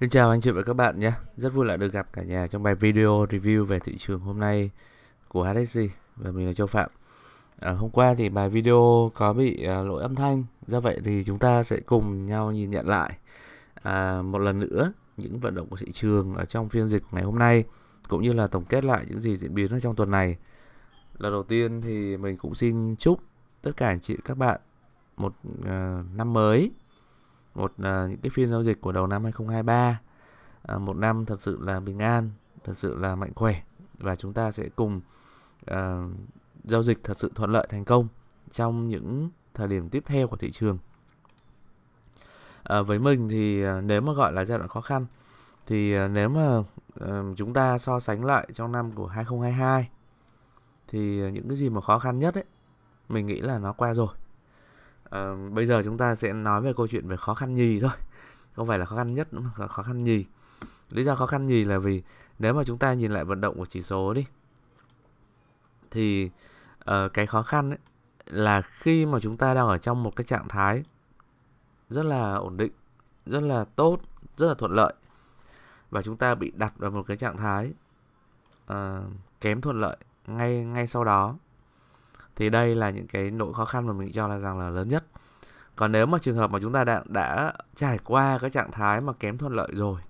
Xin chào anh chị và các bạn nhé Rất vui lại được gặp cả nhà trong bài video review về thị trường hôm nay của HSG Và mình là Châu Phạm à, Hôm qua thì bài video có bị à, lỗi âm thanh Do vậy thì chúng ta sẽ cùng nhau nhìn nhận lại à, Một lần nữa những vận động của thị trường ở trong phiên dịch ngày hôm nay Cũng như là tổng kết lại những gì diễn biến ở trong tuần này Lần đầu tiên thì mình cũng xin chúc tất cả anh chị các bạn một à, năm mới một à, những cái phiên giao dịch của đầu năm 2023 à, một năm thật sự là bình an thật sự là mạnh khỏe và chúng ta sẽ cùng à, giao dịch thật sự thuận lợi thành công trong những thời điểm tiếp theo của thị trường à, với mình thì à, nếu mà gọi là giai đoạn khó khăn thì à, nếu mà à, chúng ta so sánh lại trong năm của 2022 thì à, những cái gì mà khó khăn nhất ấy mình nghĩ là nó qua rồi à, bây giờ chúng ta sẽ nói về câu chuyện về khó khăn nhì thôi không phải là khó khăn nhất đúng khó khăn nhì lý do khó khăn nhì là vì nếu mà chúng ta nhìn lại vận động của chỉ số đi thì uh, cái khó khăn ấy, là khi mà chúng ta đang ở trong một cái trạng thái rất là ổn định rất là tốt rất là thuận lợi và chúng ta bị đặt vào một cái trạng thái uh, kém thuận lợi ngay ngay sau đó thì đây là những cái nỗi khó khăn mà mình cho là rằng là lớn nhất còn nếu mà trường hợp mà chúng ta đã đã trải qua cái trạng thái mà kém thuận lợi rồi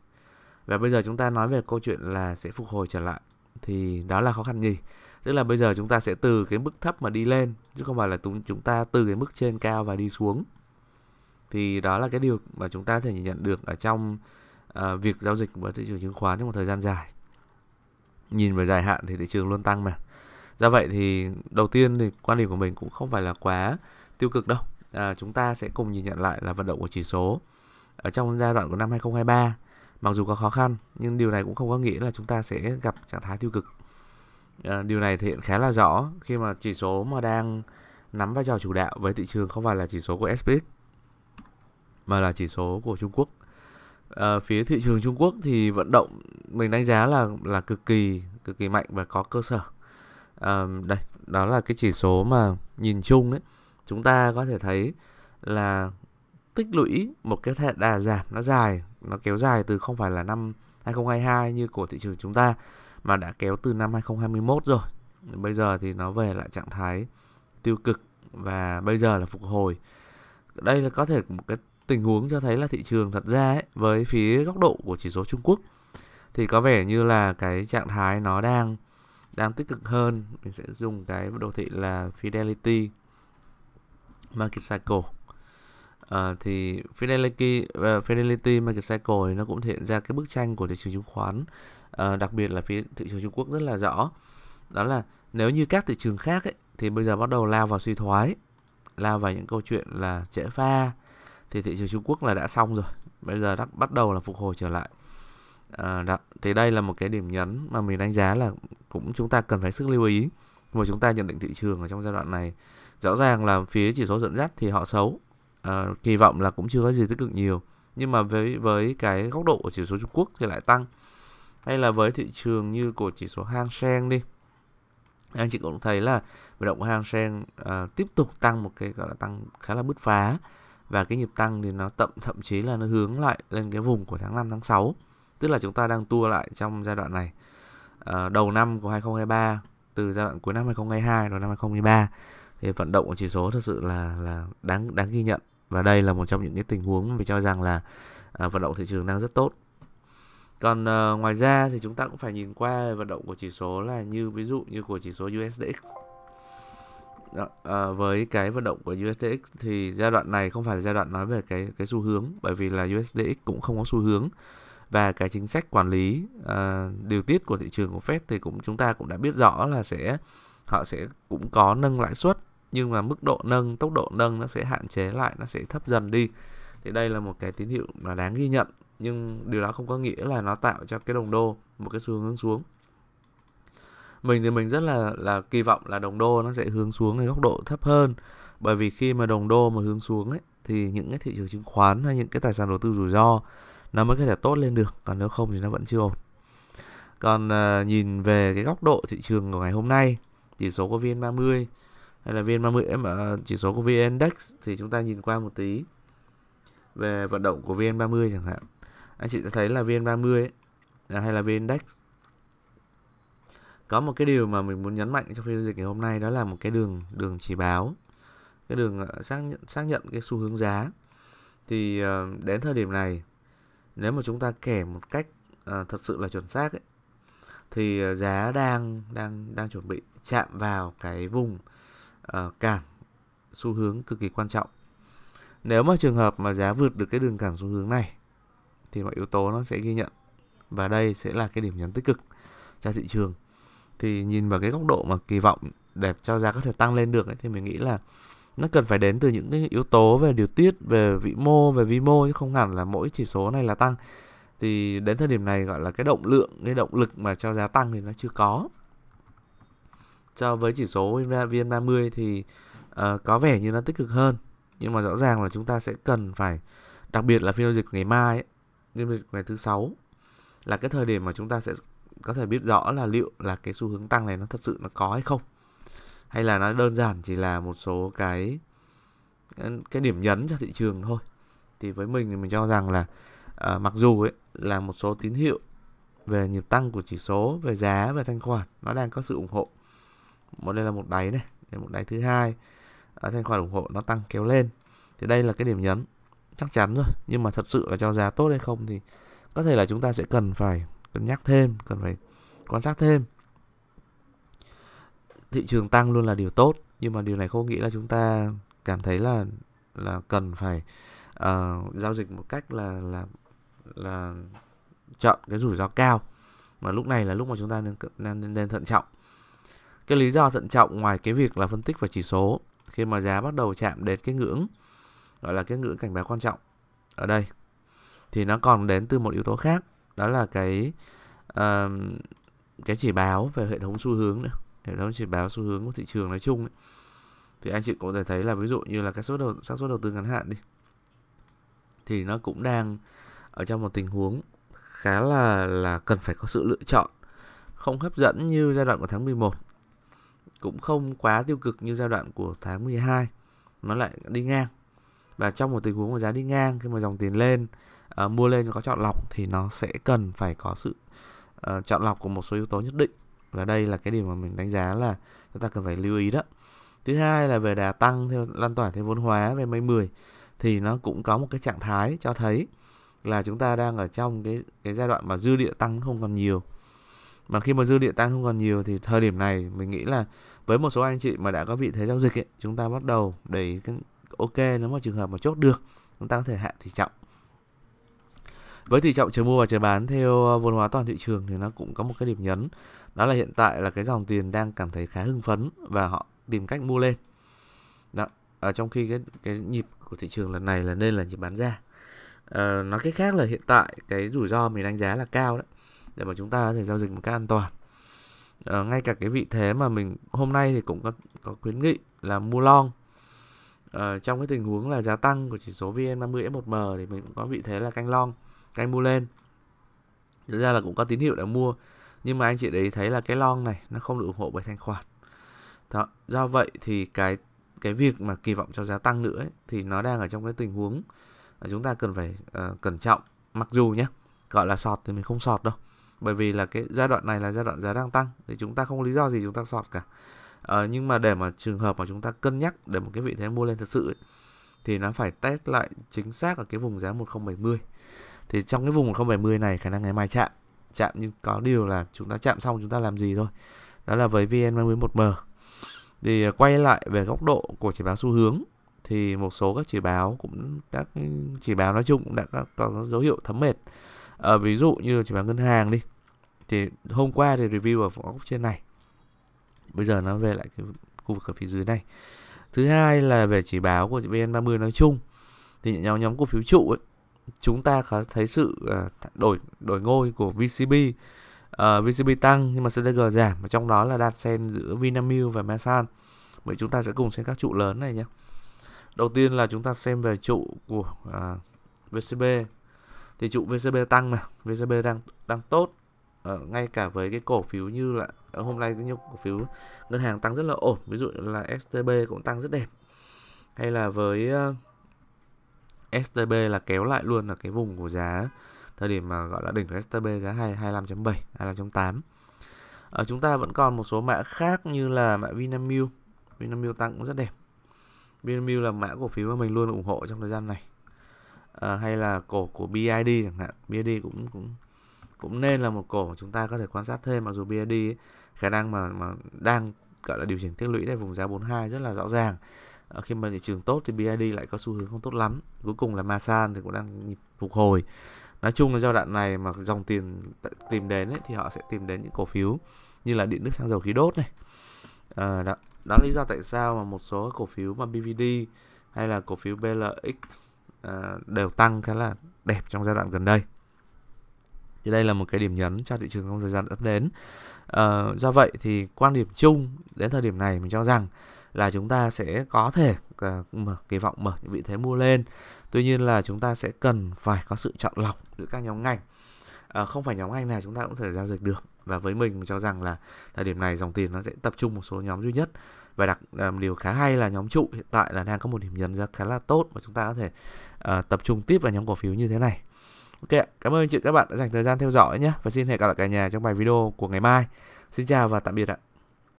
và bây giờ chúng ta nói về câu chuyện là sẽ phục hồi trở lại thì đó là khó khăn gì tức là bây giờ chúng ta sẽ từ cái mức thấp mà đi lên chứ không phải là chúng ta từ cái mức trên cao và đi xuống thì đó là cái điều mà chúng ta thể nhận được ở trong uh, việc giao dịch với thị trường chứng khoán trong một thời gian dài nhìn về dài hạn thì thị trường luôn tăng mà do dạ vậy thì đầu tiên thì quan điểm của mình cũng không phải là quá tiêu cực đâu à, chúng ta sẽ cùng nhìn nhận lại là vận động của chỉ số ở trong giai đoạn của năm 2023 mặc dù có khó khăn nhưng điều này cũng không có nghĩa là chúng ta sẽ gặp trạng thái tiêu cực à, điều này thể hiện khá là rõ khi mà chỉ số mà đang nắm vai trò chủ đạo với thị trường không phải là chỉ số của SPX mà là chỉ số của Trung Quốc à, phía thị trường Trung Quốc thì vận động mình đánh giá là là cực kỳ cực kỳ mạnh và có cơ sở à, đây đó là cái chỉ số mà nhìn chung ấy chúng ta có thể thấy là tích lũy một cái đà giảm nó dài nó kéo dài từ không phải là năm 2022 như của thị trường chúng ta mà đã kéo từ năm 2021 rồi bây giờ thì nó về lại trạng thái tiêu cực và bây giờ là phục hồi đây là có thể một cái tình huống cho thấy là thị trường thật ra ấy, với phía góc độ của chỉ số Trung Quốc thì có vẻ như là cái trạng thái nó đang đang tích cực hơn mình sẽ dùng cái đồ thị là fidelity market cycle à, thì fidelity uh, fidelity market cycle nó cũng thể hiện ra cái bức tranh của thị trường chứng khoán à, đặc biệt là phía thị trường Trung Quốc rất là rõ đó là nếu như các thị trường khác ấy, thì bây giờ bắt đầu lao vào suy thoái lao vào những câu chuyện là trễ pha thì thị trường Trung Quốc là đã xong rồi bây giờ đã bắt đầu là phục hồi trở lại à, đó thì đây là một cái điểm nhấn mà mình đánh giá là cũng chúng ta cần phải sức lưu ý mà chúng ta nhận định thị trường ở trong giai đoạn này rõ ràng là phía chỉ số dẫn dắt thì họ xấu à, kỳ vọng là cũng chưa có gì tích cực nhiều nhưng mà với với cái góc độ của chỉ số Trung Quốc thì lại tăng hay là với thị trường như của chỉ số Hang Seng đi anh chị cũng thấy là vận động của Hang Seng à, tiếp tục tăng một cái gọi là tăng khá là bứt phá và cái nhịp tăng thì nó tậm thậm chí là nó hướng lại lên cái vùng của tháng 5 tháng 6 tức là chúng ta đang tua lại trong giai đoạn này à, đầu năm của 2023 từ giai đoạn cuối năm 2022 đầu năm 2023 thì vận động của chỉ số thật sự là là đáng đáng ghi nhận và đây là một trong những cái tình huống mình cho rằng là à, vận động thị trường đang rất tốt còn uh, ngoài ra thì chúng ta cũng phải nhìn qua vận động của chỉ số là như ví dụ như của chỉ số USDX Đó, uh, với cái vận động của USDX thì giai đoạn này không phải là giai đoạn nói về cái cái xu hướng bởi vì là USDX cũng không có xu hướng và cái chính sách quản lý uh, điều tiết của thị trường của Fed thì cũng chúng ta cũng đã biết rõ là sẽ họ sẽ cũng có nâng lãi suất nhưng mà mức độ nâng tốc độ nâng nó sẽ hạn chế lại nó sẽ thấp dần đi thì đây là một cái tín hiệu là đáng ghi nhận nhưng điều đó không có nghĩa là nó tạo cho cái đồng đô một cái xu hướng xuống mình thì mình rất là là kỳ vọng là đồng đô nó sẽ hướng xuống cái góc độ thấp hơn bởi vì khi mà đồng đô mà hướng xuống ấy thì những cái thị trường chứng khoán hay những cái tài sản đầu tư rủi ro nó mới có thể tốt lên được còn nếu không thì nó vẫn chưa ổn còn uh, nhìn về cái góc độ thị trường của ngày hôm nay chỉ số của VN30 hay là VN30 uh, à, chỉ số của VN Index thì chúng ta nhìn qua một tí về vận động của VN30 chẳng hạn anh chị sẽ thấy là VN30 ấy, à, hay là VN Index có một cái điều mà mình muốn nhấn mạnh trong phiên giao dịch ngày hôm nay đó là một cái đường đường chỉ báo cái đường xác nhận xác nhận cái xu hướng giá thì đến thời điểm này nếu mà chúng ta kể một cách à, thật sự là chuẩn xác ấy, thì à, giá đang đang đang chuẩn bị chạm vào cái vùng à, cản xu hướng cực kỳ quan trọng nếu mà trường hợp mà giá vượt được cái đường cản xu hướng này thì mọi yếu tố nó sẽ ghi nhận và đây sẽ là cái điểm nhấn tích cực cho thị trường thì nhìn vào cái góc độ mà kỳ vọng để cho giá có thể tăng lên được ấy, thì mình nghĩ là nó cần phải đến từ những cái yếu tố về điều tiết về vĩ mô về vi mô chứ không hẳn là mỗi chỉ số này là tăng thì đến thời điểm này gọi là cái động lượng cái động lực mà cho giá tăng thì nó chưa có so với chỉ số VN30 thì uh, có vẻ như nó tích cực hơn nhưng mà rõ ràng là chúng ta sẽ cần phải đặc biệt là phiên giao dịch ngày mai phiên giao dịch ngày thứ sáu là cái thời điểm mà chúng ta sẽ có thể biết rõ là liệu là cái xu hướng tăng này nó thật sự nó có hay không hay là nó đơn giản chỉ là một số cái ờ, cái điểm nhấn cho thị trường thôi thì với mình thì mình cho rằng là à, mặc dù ấy là một số tín hiệu về nhịp tăng của chỉ số về giá về thanh khoản nó đang có sự ủng hộ một đây là một đáy này đây một đáy thứ hai à, thanh khoản ủng hộ nó tăng kéo lên thì đây là cái điểm nhấn chắc chắn rồi nhưng mà thật sự là cho giá tốt hay không thì có thể là chúng ta sẽ cần phải cân nhắc thêm cần phải quan sát thêm thị trường tăng luôn là điều tốt nhưng mà điều này không nghĩ là chúng ta cảm thấy là là cần phải uh, giao dịch một cách là là là chọn cái rủi ro cao mà lúc này là lúc mà chúng ta nên, nên, nên thận trọng cái lý do thận trọng ngoài cái việc là phân tích và chỉ số khi mà giá bắt đầu chạm đến cái ngưỡng gọi là cái ngưỡng cảnh báo quan trọng ở đây thì nó còn đến từ một yếu tố khác đó là cái uh, cái chỉ báo về hệ thống xu hướng nữa để đó chỉ báo xu hướng của thị trường nói chung ấy. thì anh chị cũng thể thấy là ví dụ như là cái số đầu xác suất đầu tư ngắn hạn đi thì nó cũng đang ở trong một tình huống khá là là cần phải có sự lựa chọn không hấp dẫn như giai đoạn của tháng 11 cũng không quá tiêu cực như giai đoạn của tháng 12 nó lại đi ngang và trong một tình huống mà giá đi ngang khi mà dòng tiền lên uh, mua lên có chọn lọc thì nó sẽ cần phải có sự uh, chọn lọc của một số yếu tố nhất định và đây là cái điểm mà mình đánh giá là chúng ta cần phải lưu ý đó thứ hai là về đà tăng theo lan tỏa theo vốn hóa về mây 10 thì nó cũng có một cái trạng thái cho thấy là chúng ta đang ở trong cái cái giai đoạn mà dư địa tăng không còn nhiều mà khi mà dư địa tăng không còn nhiều thì thời điểm này mình nghĩ là với một số anh chị mà đã có vị thế giao dịch ấy, chúng ta bắt đầu để ok nếu mà trường hợp mà chốt được chúng ta có thể hạ thì trọng với tỷ trọng chờ mua và chờ bán theo ờ, vốn hóa toàn thị trường thì nó cũng có một cái điểm nhấn đó là hiện tại là cái dòng tiền đang cảm thấy khá hưng phấn và họ tìm cách mua lên đó à, trong khi cái cái nhịp của thị trường lần này là nên là nhịp bán ra à, nói cách khác là hiện tại cái rủi ro mình đánh giá là cao đấy để mà chúng ta có thể giao dịch một cách an toàn à, ngay cả cái vị thế mà mình hôm nay thì cũng có, có khuyến nghị là mua long à, trong cái tình huống là giá tăng của chỉ số VN30 F1M thì mình cũng có vị thế là canh long các anh mua lên thực ra là cũng có tín hiệu đã mua nhưng mà anh chị đấy thấy là cái long này nó không được ủng hộ bởi thanh khoản đó. do vậy thì cái cái việc mà kỳ vọng cho giá tăng nữa ấy, thì nó đang ở trong cái tình huống mà chúng ta cần phải uh, cẩn trọng mặc dù nhé gọi là sọt thì mình không sọt đâu bởi vì là cái giai đoạn này là giai đoạn giá đang tăng thì chúng ta không có lý do gì chúng ta sọt cả ờ, nhưng mà để mà trường hợp mà chúng ta cân nhắc để một cái vị thế mua lên thật sự ấy, thì nó phải test lại chính xác ở cái vùng giá 1070 thì trong cái vùng 1070 này khả năng ngày mai chạm chạm nhưng có điều là chúng ta chạm xong chúng ta làm gì thôi đó là với VN31M thì à, quay lại về góc độ của chỉ báo xu hướng thì một số các chỉ báo cũng các chỉ báo nói chung cũng đã có dấu hiệu thấm mệt à, ví dụ như chỉ báo ngân hàng đi thì hôm qua thì review ở góc trên này bây giờ nó về lại cái khu vực ở phía dưới này thứ hai là về chỉ báo của vn 30 nói chung thì nhóm nhóm cổ phiếu trụ ấy, chúng ta có thấy sự ờ, đổi đổi ngôi của VCB uh, ờ, VCB tăng nhưng mà CTG giảm và trong đó là đan xen giữa Vinamilk và Masan vậy chúng ta sẽ cùng xem các trụ lớn này nhé đầu tiên là chúng ta xem về trụ của uh, ờ, VCB thì trụ VCB tăng mà VCB đang đang tốt uh, ngay cả với cái cổ phiếu như là hôm nay cái những cổ phiếu ngân hàng tăng rất là ổn ví dụ là STB cũng tăng rất đẹp hay là với uh, STB là kéo lại luôn là cái vùng của giá thời điểm mà gọi là đỉnh của STB giá 25.7, 25.8. Ở chúng ta vẫn còn một số mã khác như là mã Vinamilk. Vinamilk tăng cũng rất đẹp. Vinamilk là mã cổ phiếu mà mình luôn ủng hộ trong thời gian này. À, hay là cổ của BID chẳng hạn. BID cũng cũng cũng nên là một cổ mà chúng ta có thể quan sát thêm mặc dù BID ấy, khả năng mà mà đang gọi là điều chỉnh tích lũy tại vùng giá 42 rất là rõ ràng Ờ, khi mà thị trường tốt thì BID lại có xu hướng không tốt lắm cuối cùng là Masan thì cũng đang phục hồi nói chung là giai đoạn này mà dòng tiền tìm đến ấy, thì họ sẽ tìm đến những cổ phiếu như là điện nước xăng dầu khí đốt này à, đó, đó là lý do tại sao mà một số cổ phiếu mà BVD hay là cổ phiếu BLX à, ờ, đều tăng khá là đẹp trong giai đoạn gần đây thì đây là một cái điểm nhấn cho thị trường trong thời gian sắp đến à, do vậy thì quan điểm chung đến thời điểm này mình cho rằng là chúng ta sẽ có thể ờ, mở kỳ vọng mở những vị thế mua lên tuy nhiên là chúng ta sẽ cần phải có sự chọn lọc giữa các nhóm ngành à, không phải nhóm ngành nào chúng ta cũng thể giao dịch được và với mình, mình cho rằng là thời điểm này dòng tiền nó sẽ tập trung một số nhóm duy nhất và đặc um, điều khá hay là nhóm trụ hiện tại là đang có một điểm nhấn rất khá là tốt và chúng ta có thể uh, tập trung tiếp vào nhóm cổ phiếu như thế này ok cảm ơn chị các bạn đã dành thời gian theo dõi nhé và xin hẹn gặp lại cả nhà trong bài video của ngày mai xin chào và tạm biệt ạ